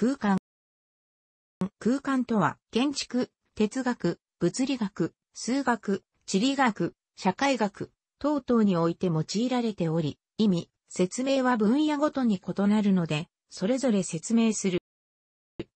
空間。空間とは、建築、哲学、物理学、数学、地理学、社会学、等々において用いられており、意味、説明は分野ごとに異なるので、それぞれ説明する。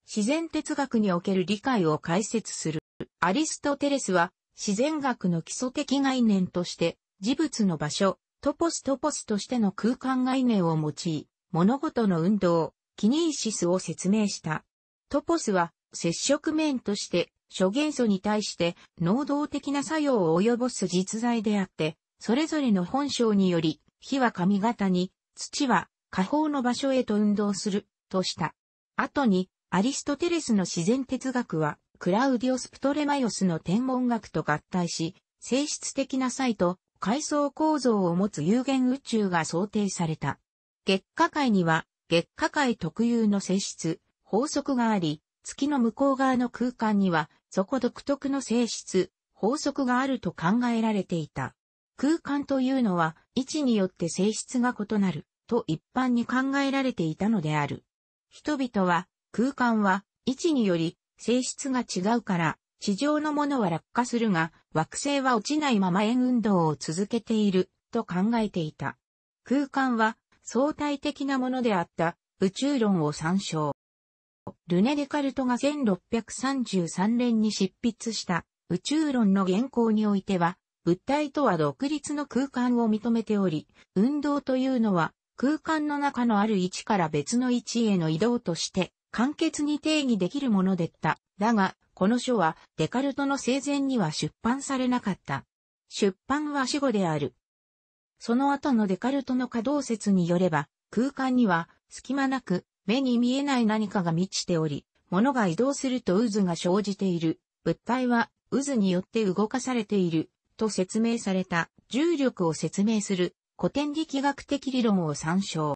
自然哲学における理解を解説する。アリストテレスは、自然学の基礎的概念として、事物の場所、トポストポスとしての空間概念を用い、物事の運動、キニーシスを説明した。トポスは接触面として諸元素に対して能動的な作用を及ぼす実在であって、それぞれの本性により、火は髪型に、土は下方の場所へと運動する、とした。後に、アリストテレスの自然哲学は、クラウディオス・プトレマイオスの天文学と合体し、性質的な際と階層構造を持つ有限宇宙が想定された。月下界には月下界特有の性質、法則があり、月の向こう側の空間には、そこ独特の性質、法則があると考えられていた。空間というのは、位置によって性質が異なる、と一般に考えられていたのである。人々は、空間は、位置により、性質が違うから、地上のものは落下するが、惑星は落ちないまま円運動を続けている、と考えていた。空間は、相対的なものであった宇宙論を参照。ルネ・デカルトが1633年に執筆した宇宙論の原稿においては、物体とは独立の空間を認めており、運動というのは空間の中のある位置から別の位置への移動として簡潔に定義できるものでった。だが、この書はデカルトの生前には出版されなかった。出版は死後である。その後のデカルトの可動説によれば、空間には隙間なく目に見えない何かが満ちており、物が移動すると渦が生じている。物体は渦によって動かされている。と説明された重力を説明する古典力学的理論を参照。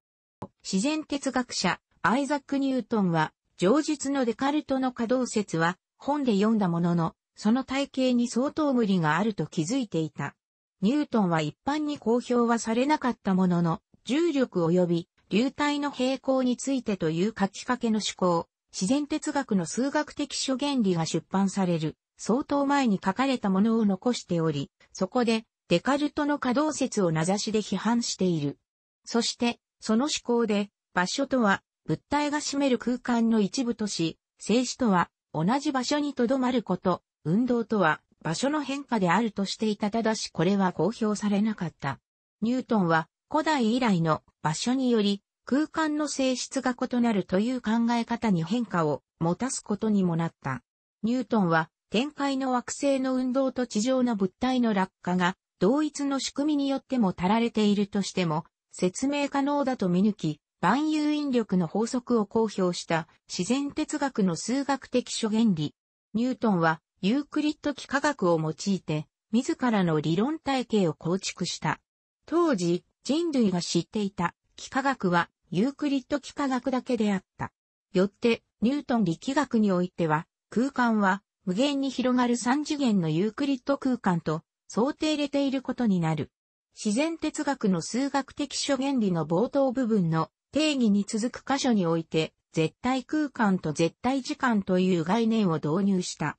自然哲学者アイザック・ニュートンは、上述のデカルトの可動説は本で読んだものの、その体系に相当無理があると気づいていた。ニュートンは一般に公表はされなかったものの、重力及び流体の平行についてという書きかけの思考、自然哲学の数学的諸原理が出版される、相当前に書かれたものを残しており、そこで、デカルトの可動説を名指しで批判している。そして、その思考で、場所とは、物体が占める空間の一部とし、静止とは、同じ場所に留まること、運動とは、場所の変化であるとしていたただしこれは公表されなかった。ニュートンは古代以来の場所により空間の性質が異なるという考え方に変化を持たすことにもなった。ニュートンは天界の惑星の運動と地上の物体の落下が同一の仕組みによっても足られているとしても説明可能だと見抜き、万有引力の法則を公表した自然哲学の数学的諸原理。ニュートンはユークリッド幾何学を用いて、自らの理論体系を構築した。当時、人類が知っていた幾何学はユークリッド幾何学だけであった。よって、ニュートン力学においては、空間は無限に広がる三次元のユークリッド空間と想定れていることになる。自然哲学の数学的諸原理の冒頭部分の定義に続く箇所において、絶対空間と絶対時間という概念を導入した。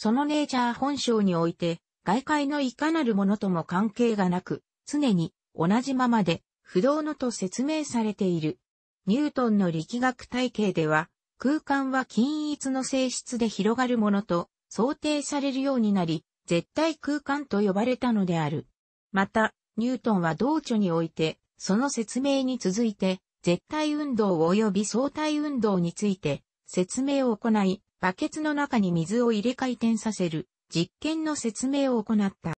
そのネイチャー本性において、外界のいかなるものとも関係がなく、常に同じままで不動のと説明されている。ニュートンの力学体系では、空間は均一の性質で広がるものと想定されるようになり、絶対空間と呼ばれたのである。また、ニュートンは同著において、その説明に続いて、絶対運動及び相対運動について説明を行い、バケツの中に水を入れ回転させる実験の説明を行った。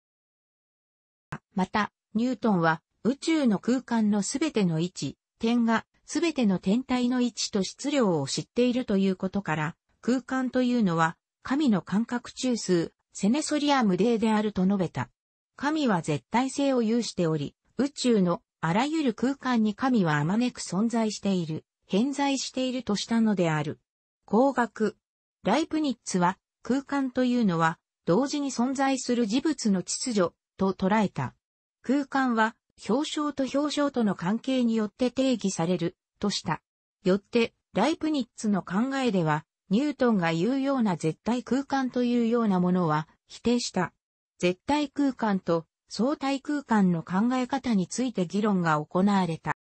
また、ニュートンは宇宙の空間のすべての位置、点がすべての天体の位置と質量を知っているということから、空間というのは神の感覚中枢、セネソリアムデーであると述べた。神は絶対性を有しており、宇宙のあらゆる空間に神はあまねく存在している、偏在しているとしたのである。工学、ライプニッツは、空間というのは、同時に存在する事物の秩序と捉えた。空間は、表彰と表彰との関係によって定義される、とした。よって、ライプニッツの考えでは、ニュートンが言うような絶対空間というようなものは否定した。絶対空間と相対空間の考え方について議論が行われた。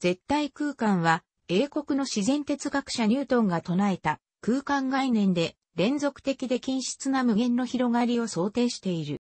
絶対空間は英国の自然哲学者ニュートンが唱えた空間概念で連続的で均質な無限の広がりを想定している。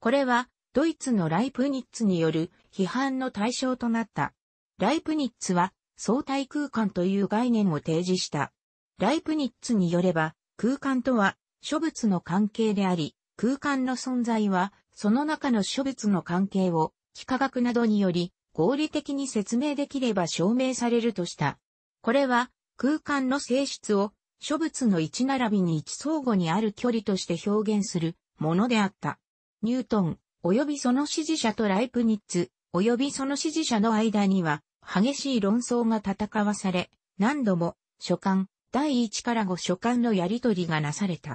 これはドイツのライプニッツによる批判の対象となった。ライプニッツは相対空間という概念を提示した。ライプニッツによれば空間とは諸物の関係であり、空間の存在はその中の諸物の関係を幾何学などにより合理的に説明できれば証明されるとした。これは空間の性質を諸物の位置並びに一相互にある距離として表現するものであった。ニュートン、及びその支持者とライプニッツ、及びその支持者の間には、激しい論争が戦わされ、何度も、書簡、第1から5書簡のやり取りがなされた。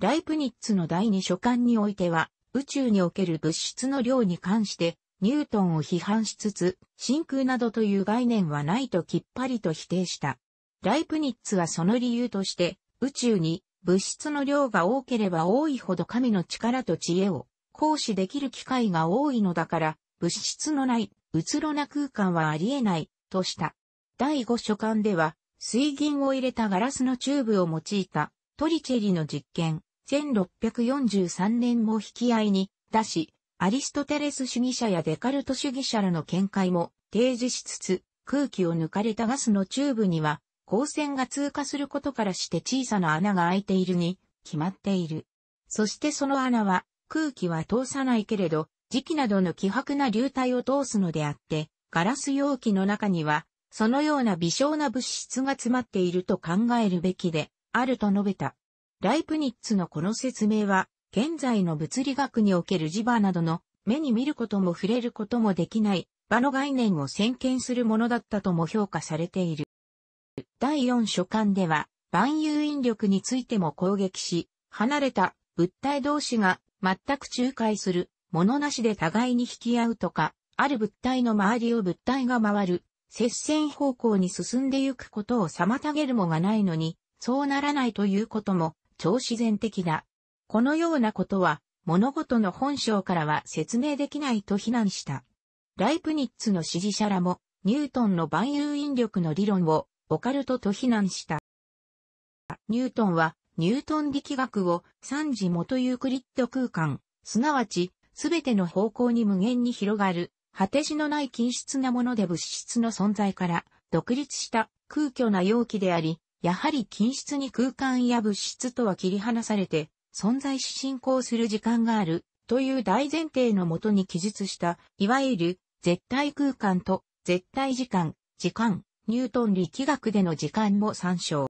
ライプニッツの第2書簡においては、宇宙における物質の量に関して、ニュートンを批判しつつ、真空などという概念はないときっぱりと否定した。ライプニッツはその理由として、宇宙に物質の量が多ければ多いほど神の力と知恵を行使できる機会が多いのだから、物質のない、うつろな空間はあり得ない、とした。第五書簡では、水銀を入れたガラスのチューブを用いたトリチェリの実験、1643年も引き合いに出し、アリストテレス主義者やデカルト主義者らの見解も提示しつつ、空気を抜かれたガスのチューブには光線が通過することからして小さな穴が開いているに決まっている。そしてその穴は空気は通さないけれど、磁気などの希薄な流体を通すのであって、ガラス容器の中には、そのような微小な物質が詰まっていると考えるべきで、あると述べた。ライプニッツのこの説明は、現在の物理学における磁場などの、目に見ることも触れることもできない、場の概念を先見するものだったとも評価されている。第4書簡では、万有引力についても攻撃し、離れた物体同士が全く仲介する、ものなしで互いに引き合うとか、ある物体の周りを物体が回る、接戦方向に進んでゆくことを妨げるもがないのに、そうならないということも、超自然的だ。このようなことは、物事の本性からは説明できないと非難した。ライプニッツの支持者らも、ニュートンの万有引力の理論をオカルトと非難した。ニュートンは、ニュートン力学を三次元ユークリッド空間、すなわち、すべての方向に無限に広がる、果てしのない均質なもので物質の存在から、独立した空虚な容器であり、やはり均質に空間や物質とは切り離されて、存在し進行する時間がある、という大前提のもとに記述した、いわゆる、絶対空間と、絶対時間、時間、ニュートン力学での時間も参照。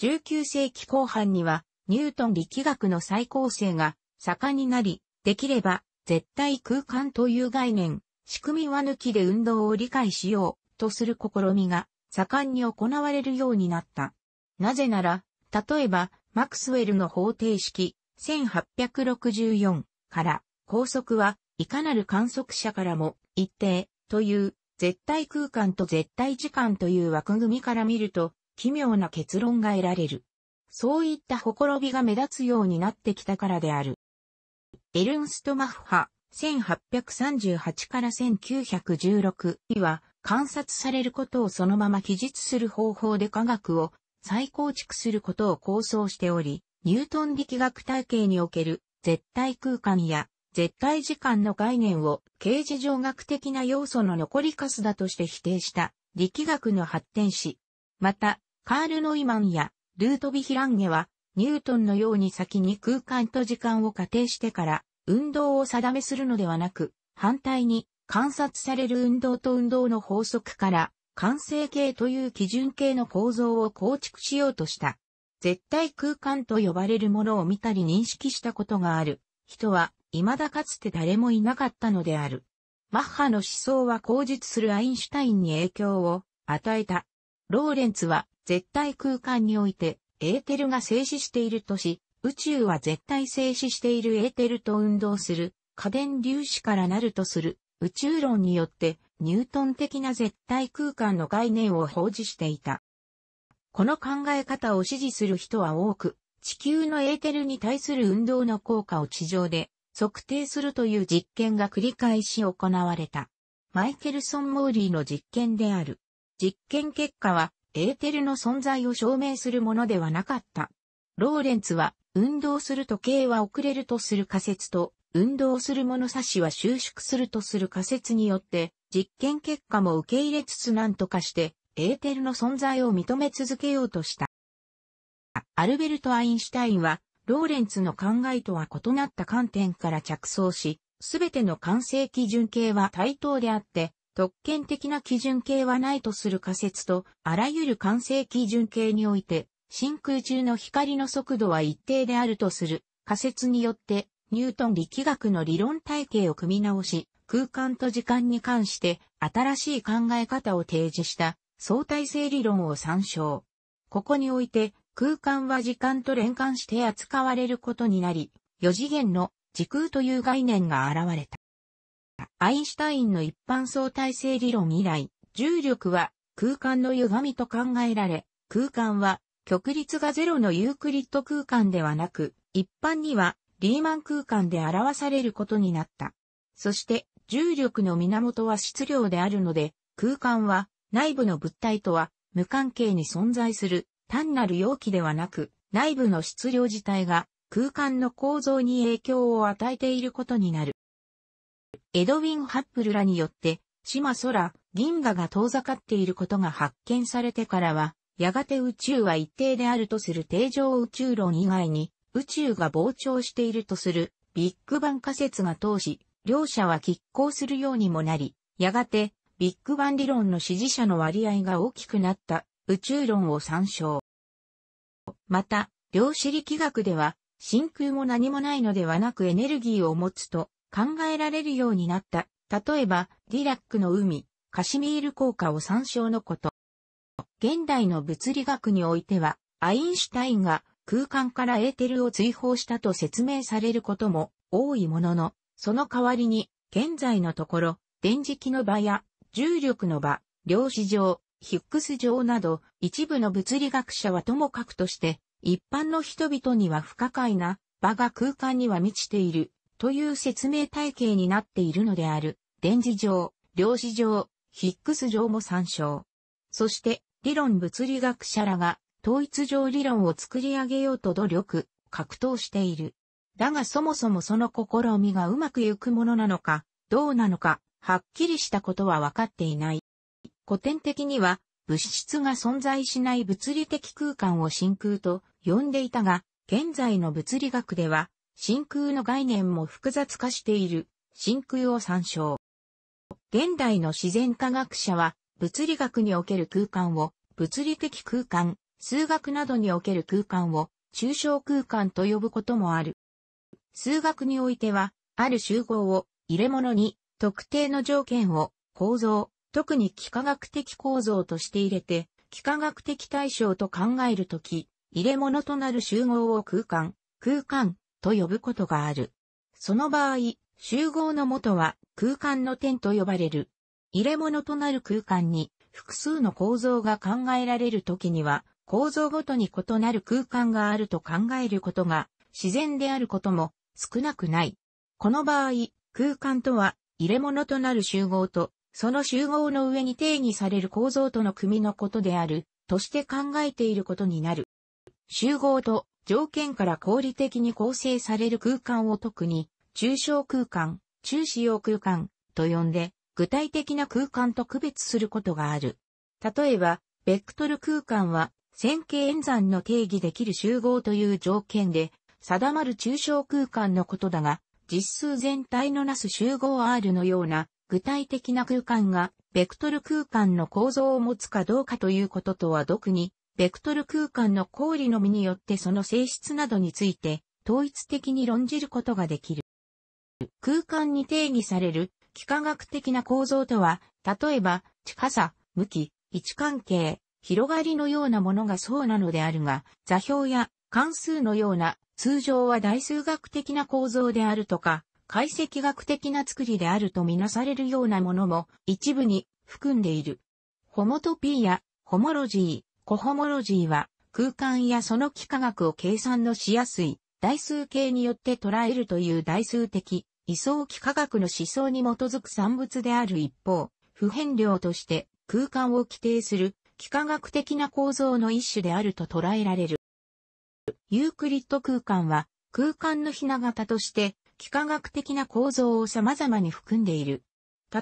19世紀後半には、ニュートン力学の再構成が盛んになり、できれば、絶対空間という概念、仕組みは抜きで運動を理解しようとする試みが盛んに行われるようになった。なぜなら、例えば、マクスウェルの方程式、1864から、高速は、いかなる観測者からも、一定、という、絶対空間と絶対時間という枠組みから見ると、奇妙な結論が得られる。そういったほころびが目立つようになってきたからである。エルンスト・マッハ、1838から1916は、観察されることをそのまま記述する方法で科学を再構築することを構想しており、ニュートン力学体系における絶対空間や絶対時間の概念を形事上学的な要素の残りカスだとして否定した力学の発展史。また、カール・ノイマンやルートビヒランゲは、ニュートンのように先に空間と時間を仮定してから、運動を定めするのではなく、反対に観察される運動と運動の法則から、完成形という基準形の構造を構築しようとした。絶対空間と呼ばれるものを見たり認識したことがある人は、未だかつて誰もいなかったのである。マッハの思想は口述するアインシュタインに影響を与えた。ローレンツは絶対空間においてエーテルが静止しているとし、宇宙は絶対静止しているエーテルと運動する過電粒子からなるとする宇宙論によってニュートン的な絶対空間の概念を保持していた。この考え方を支持する人は多く、地球のエーテルに対する運動の効果を地上で測定するという実験が繰り返し行われた。マイケルソン・モーリーの実験である。実験結果は、エーテルの存在を証明するものではなかった。ローレンツは、運動する時計は遅れるとする仮説と、運動する物差しは収縮するとする仮説によって、実験結果も受け入れつつ何とかして、エーテルの存在を認め続けようとした。アルベルト・アインシュタインは、ローレンツの考えとは異なった観点から着想し、すべての完成基準形は対等であって、特権的な基準形はないとする仮説と、あらゆる完成基準形において、真空中の光の速度は一定であるとする仮説によって、ニュートン力学の理論体系を組み直し、空間と時間に関して新しい考え方を提示した相対性理論を参照。ここにおいて空間は時間と連関して扱われることになり、四次元の時空という概念が現れた。アインシュタインの一般相対性理論以来、重力は空間の歪みと考えられ、空間は極率がゼロのユークリッド空間ではなく、一般にはリーマン空間で表されることになった。そして重力の源は質量であるので、空間は内部の物体とは無関係に存在する単なる容器ではなく、内部の質量自体が空間の構造に影響を与えていることになる。エドウィン・ハップルらによって、島空、銀河が遠ざかっていることが発見されてからは、やがて宇宙は一定であるとする定常宇宙論以外に、宇宙が膨張しているとするビッグバン仮説が通し、両者は拮抗するようにもなり、やがてビッグバン理論の支持者の割合が大きくなった宇宙論を参照。また、量子力学では、真空も何もないのではなくエネルギーを持つと考えられるようになった。例えば、ディラックの海、カシミール効果を参照のこと。現代の物理学においては、アインシュタインが空間からエーテルを追放したと説明されることも多いものの、その代わりに、現在のところ、電磁気の場や重力の場、量子上、ヒックス上など、一部の物理学者はともかくとして、一般の人々には不可解な場が空間には満ちているという説明体系になっているのである。電磁場、量子上、ヒックス上も参照。そして、理論物理学者らが統一上理論を作り上げようと努力、格闘している。だがそもそもその試みがうまくいくものなのか、どうなのか、はっきりしたことは分かっていない。古典的には物質が存在しない物理的空間を真空と呼んでいたが、現在の物理学では真空の概念も複雑化している真空を参照。現代の自然科学者は物理学における空間を物理的空間、数学などにおける空間を抽象空間と呼ぶこともある。数学においては、ある集合を入れ物に特定の条件を構造、特に幾何学的構造として入れて、幾何学的対象と考えるとき、入れ物となる集合を空間、空間と呼ぶことがある。その場合、集合の元は空間の点と呼ばれる。入れ物となる空間に複数の構造が考えられるときには、構造ごとに異なる空間があると考えることが自然であることも少なくない。この場合、空間とは入れ物となる集合とその集合の上に定義される構造との組のことである、として考えていることになる。集合と条件から合理的に構成される空間を特に、抽象空間、中使用空間と呼んで、具体的な空間と区別することがある。例えば、ベクトル空間は、線形演算の定義できる集合という条件で、定まる抽象空間のことだが、実数全体のなす集合 R のような具体的な空間が、ベクトル空間の構造を持つかどうかということとは独に、ベクトル空間の公理のみによってその性質などについて、統一的に論じることができる。空間に定義される、幾何学的な構造とは、例えば、近さ、向き、位置関係、広がりのようなものがそうなのであるが、座標や関数のような、通常は代数学的な構造であるとか、解析学的な作りであるとみなされるようなものも一部に含んでいる。ホモトピーやホモロジー、コホモロジーは空間やその幾何学を計算のしやすい代数形によって捉えるという代数的、位相幾何学の思想に基づく産物である一方、普遍量として空間を規定する幾何学的な構造の一種であると捉えられる。ユークリッド空間は空間のひな形として幾何学的な構造を様々に含んでいる。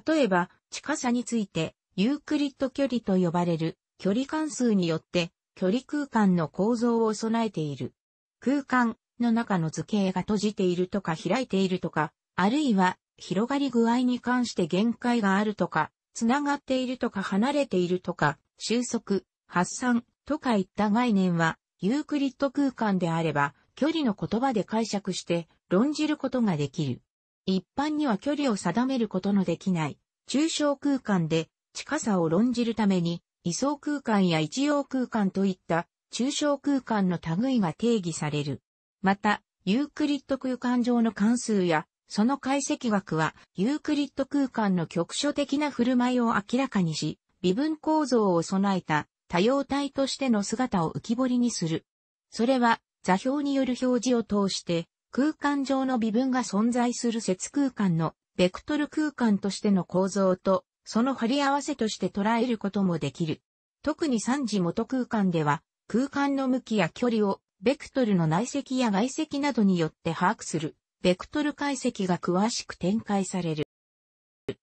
例えば、近さについて、ユークリッド距離と呼ばれる距離関数によって距離空間の構造を備えている。空間の中の図形が閉じているとか開いているとか、あるいは広がり具合に関して限界があるとか、つながっているとか離れているとか、収束、発散とかいった概念は、ユークリッド空間であれば、距離の言葉で解釈して、論じることができる。一般には距離を定めることのできない、抽象空間で近さを論じるために、位相空間や一様空間といった抽象空間の類が定義される。また、ユークリッド空間上の関数や、その解析学は、ユークリッド空間の局所的な振る舞いを明らかにし、微分構造を備えた多様体としての姿を浮き彫りにする。それは、座標による表示を通して、空間上の微分が存在する節空間のベクトル空間としての構造と、その張り合わせとして捉えることもできる。特に三次元空間では、空間の向きや距離を、ベクトルの内積や外積などによって把握する、ベクトル解析が詳しく展開される。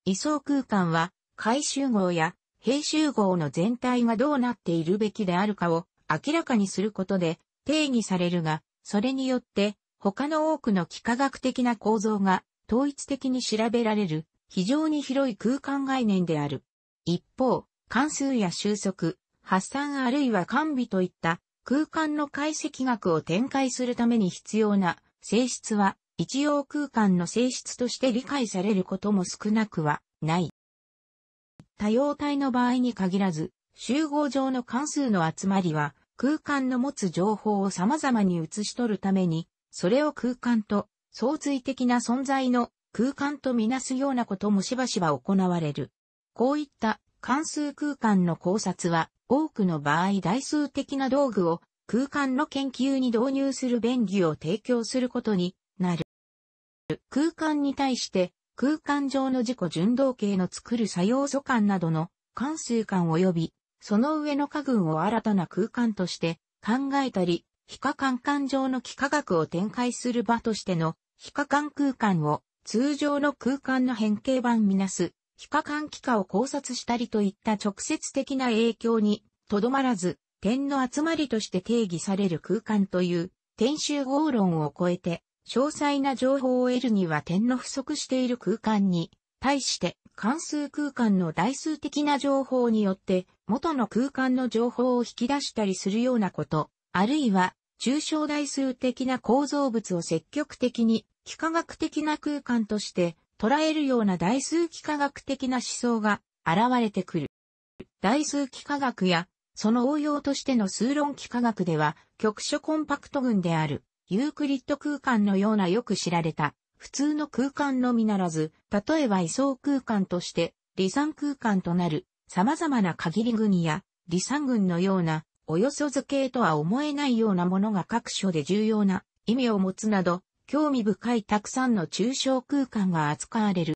位相空間は、回集合や、平集合の全体がどうなっているべきであるかを明らかにすることで定義されるが、それによって他の多くの幾何学的な構造が統一的に調べられる非常に広い空間概念である。一方、関数や収束、発散あるいは完備といった空間の解析学を展開するために必要な性質は一応空間の性質として理解されることも少なくはない。多様体の場合に限らず、集合上の関数の集まりは空間の持つ情報を様々に写し取るためにそれを空間と相対的な存在の空間とみなすようなこともしばしば行われる。こういった関数空間の考察は多くの場合代数的な道具を空間の研究に導入する便宜を提供することになる。空間に対して空間上の自己純動形の作る作用素感などの関数感及びその上の家具を新たな空間として考えたり非可換間上の幾何学を展開する場としての非可換空間を通常の空間の変形版みなす、非可換幾何を考察したりといった直接的な影響にとどまらず、点の集まりとして定義される空間という点集合論を超えて、詳細な情報を得るには点の不足している空間に、対して関数空間の代数的な情報によって元の空間の情報を引き出したりするようなこと、あるいは抽象代数的な構造物を積極的に幾何学的な空間として捉えるような代数幾何学的な思想が現れてくる。代数幾何学やその応用としての数論幾何学では局所コンパクト群であるユークリッド空間のようなよく知られた普通の空間のみならず、例えば位相空間として離散空間となる様々な限り群や離散群のようなおよそ図形とは思えないようなものが各所で重要な意味を持つなど、興味深いたくさんの抽象空間が扱われる。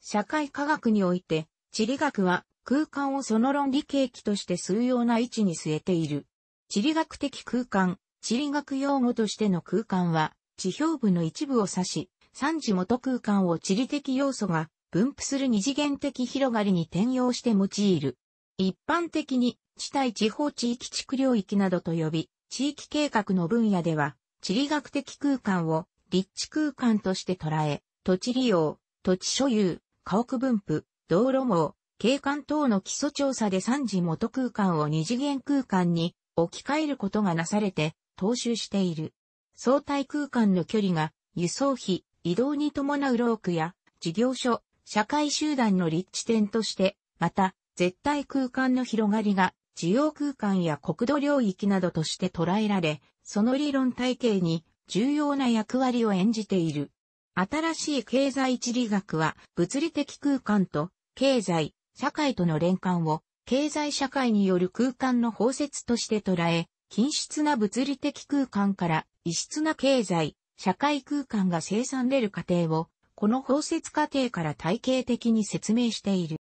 社会科学において、地理学は空間をその論理契機として数要な位置に据えている。地理学的空間、地理学用語としての空間は、地表部の一部を指し、三次元空間を地理的要素が分布する二次元的広がりに転用して用いる。一般的に地帯地方地域地区領域などと呼び、地域計画の分野では、地理学的空間を立地空間として捉え、土地利用、土地所有、家屋分布、道路網、景観等の基礎調査で三次元空間を二次元空間に置き換えることがなされて、踏襲している。相対空間の距離が輸送費、移動に伴うークや事業所、社会集団の立地点として、また絶対空間の広がりが、需要空間や国土領域などとして捉えられ、その理論体系に重要な役割を演じている。新しい経済地理学は、物理的空間と経済、社会との連関を、経済社会による空間の包摂として捉え、均質な物理的空間から異質な経済、社会空間が生産れる過程を、この包摂過程から体系的に説明している。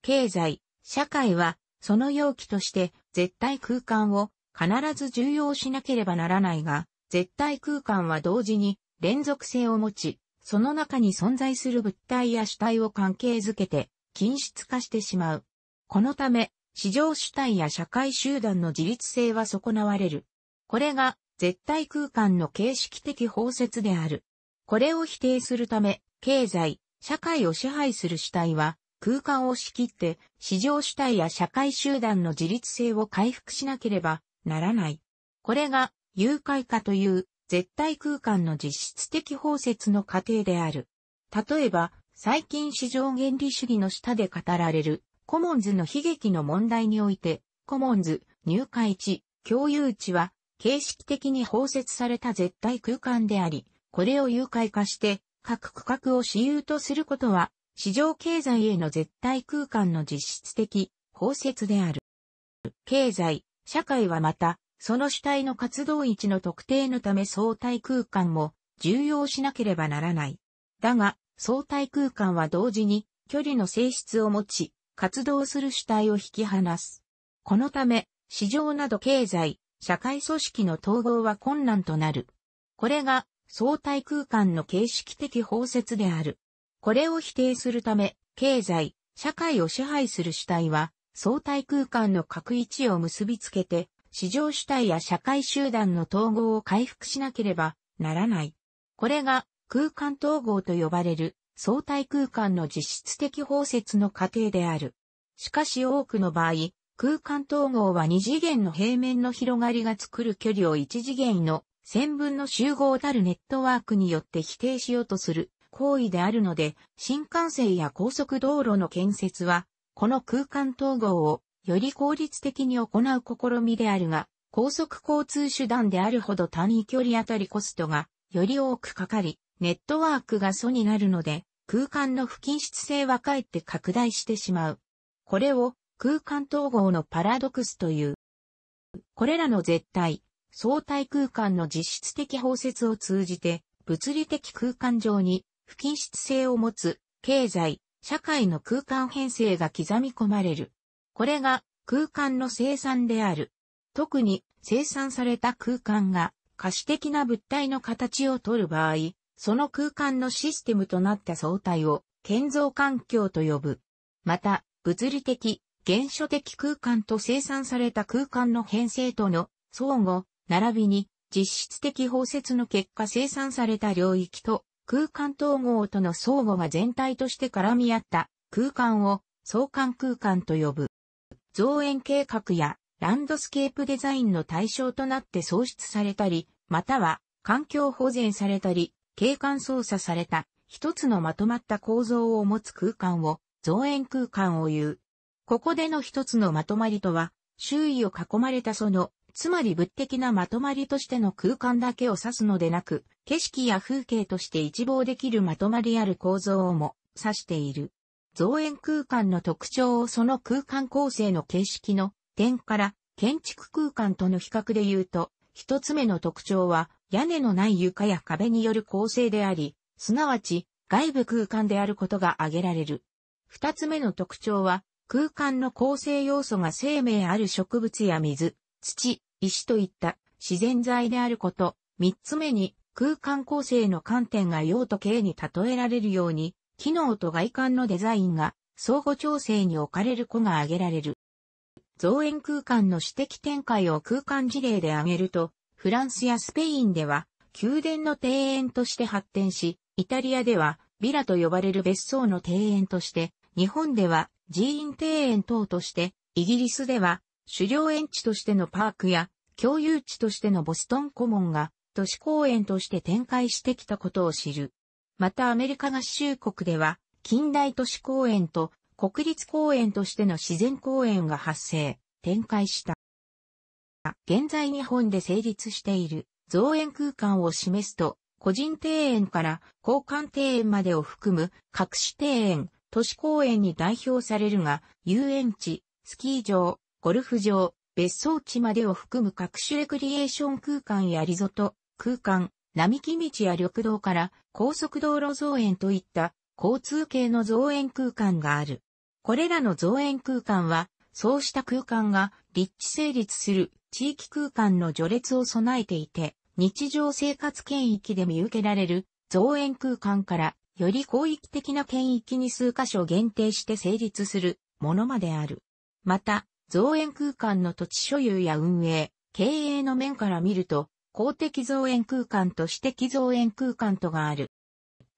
経済、社会は、その容器として絶対空間を必ず重要しなければならないが、絶対空間は同時に連続性を持ち、その中に存在する物体や主体を関係づけて、均質化してしまう。このため、市場主体や社会集団の自立性は損なわれる。これが、絶対空間の形式的包摂である。これを否定するため、経済、社会を支配する主体は、空間を仕切って市場主体や社会集団の自立性を回復しなければならない。これが誘拐化という絶対空間の実質的包摂の過程である。例えば、最近市場原理主義の下で語られるコモンズの悲劇の問題において、コモンズ、入会地、共有地は形式的に包摂された絶対空間であり、これを誘拐化して各区画を私有とすることは市場経済への絶対空間の実質的包摂である。経済、社会はまた、その主体の活動位置の特定のため相対空間も重要しなければならない。だが、相対空間は同時に距離の性質を持ち、活動する主体を引き離す。このため、市場など経済、社会組織の統合は困難となる。これが相対空間の形式的包摂である。これを否定するため、経済、社会を支配する主体は、相対空間の各位置を結びつけて、市場主体や社会集団の統合を回復しなければならない。これが空間統合と呼ばれる相対空間の実質的包摂の過程である。しかし多くの場合、空間統合は二次元の平面の広がりが作る距離を一次元の線分の集合たるネットワークによって否定しようとする行為であるので、新幹線や高速道路の建設は、この空間統合をより効率的に行う試みであるが、高速交通手段であるほど単位距離あたりコストがより多くかかり、ネットワークが素になるので、空間の不均質性はかえって拡大してしまう。これを空間統合のパラドクスという。これらの絶対、相対空間の実質的包摂を通じて、物理的空間上に不均質性を持つ、経済、社会の空間編成が刻み込まれる。これが空間の生産である。特に生産された空間が可視的な物体の形をとる場合、その空間のシステムとなった相対を建造環境と呼ぶ。また、物理的、原初的空間と生産された空間の編成との相互、並びに実質的包摂の結果生産された領域と空間統合との相互が全体として絡み合った空間を相関空間と呼ぶ。造園計画やランドスケープデザインの対象となって創出されたり、または環境保全されたり、景観操作された一つのまとまった構造を持つ空間を造園空間を言う。ここでの一つのまとまりとは、周囲を囲まれたそのつまり物的なまとまりとしての空間だけを指すのでなく、景色や風景として一望できるまとまりある構造をも指している。造園空間の特徴をその空間構成の形式の点から建築空間との比較で言うと、一つ目の特徴は屋根のない床や壁による構成であり、すなわち外部空間であることが挙げられる。二つ目の特徴は空間の構成要素が生命ある植物や水、土、石といった自然材であること、三つ目に空間構成の観点が用途形に例えられるように、機能と外観のデザインが相互調整に置かれる子が挙げられる。造園空間の指摘展開を空間事例で挙げると、フランスやスペインでは宮殿の庭園として発展し、イタリアではビラと呼ばれる別荘の庭園として、日本では寺院庭園等として、イギリスでは狩猟園地としてのパークや、共有地としてのボストンコモンが、都市公園として展開してきたことを知る。またアメリカ合衆国では、近代都市公園と国立公園としての自然公園が発生、展開した。現在日本で成立している造園空間を示すと、個人庭園から交換庭園までを含む各種庭園、都市公園に代表されるが、遊園地、スキー場、ゴルフ場、別荘地までを含む各種レクリエーション空間やリゾート、空間、並木道や緑道から高速道路造園といった交通系の造園空間がある。これらの造園空間は、そうした空間が立地成立する地域空間の序列を備えていて、日常生活圏域で見受けられる造園空間からより広域的な圏域に数箇所限定して成立するものまである。また、造園空間の土地所有や運営、経営の面から見ると、公的造園空間と私的造園空間とがある。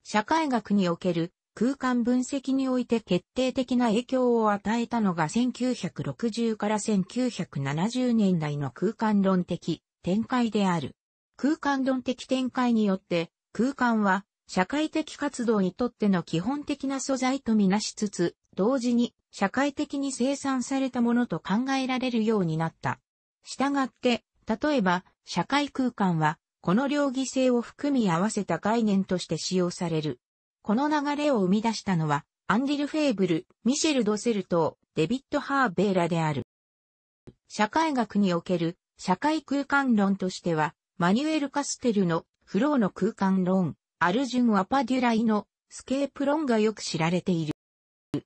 社会学における空間分析において決定的な影響を与えたのが1960から1970年代の空間論的展開である。空間論的展開によって空間は社会的活動にとっての基本的な素材とみなしつつ同時に社会的に生産されたものと考えられるようになった。したがって、例えば、社会空間は、この両義性を含み合わせた概念として使用される。この流れを生み出したのは、アンディル・フェーブル、ミシェル・ドセルとデビッド・ハーベーラである。社会学における社会空間論としては、マニュエル・カステルのフローの空間論、アルジュン・アパデュライのスケープ論がよく知られている。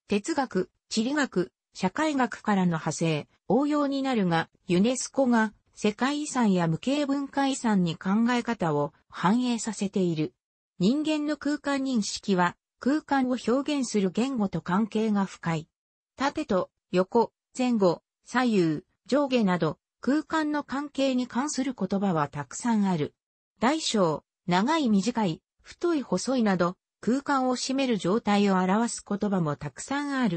哲学、地理学、社会学からの派生、応用になるが、ユネスコが世界遺産や無形文化遺産に考え方を反映させている。人間の空間認識は、空間を表現する言語と関係が深い。縦と横、前後、左右、上下など、空間の関係に関する言葉はたくさんある。大小、長い短い、太い細いなど、空間を占める状態を表す言葉もたくさんある。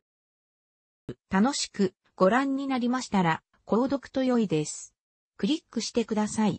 楽しくご覧になりましたら、購読と良いです。クリックしてください。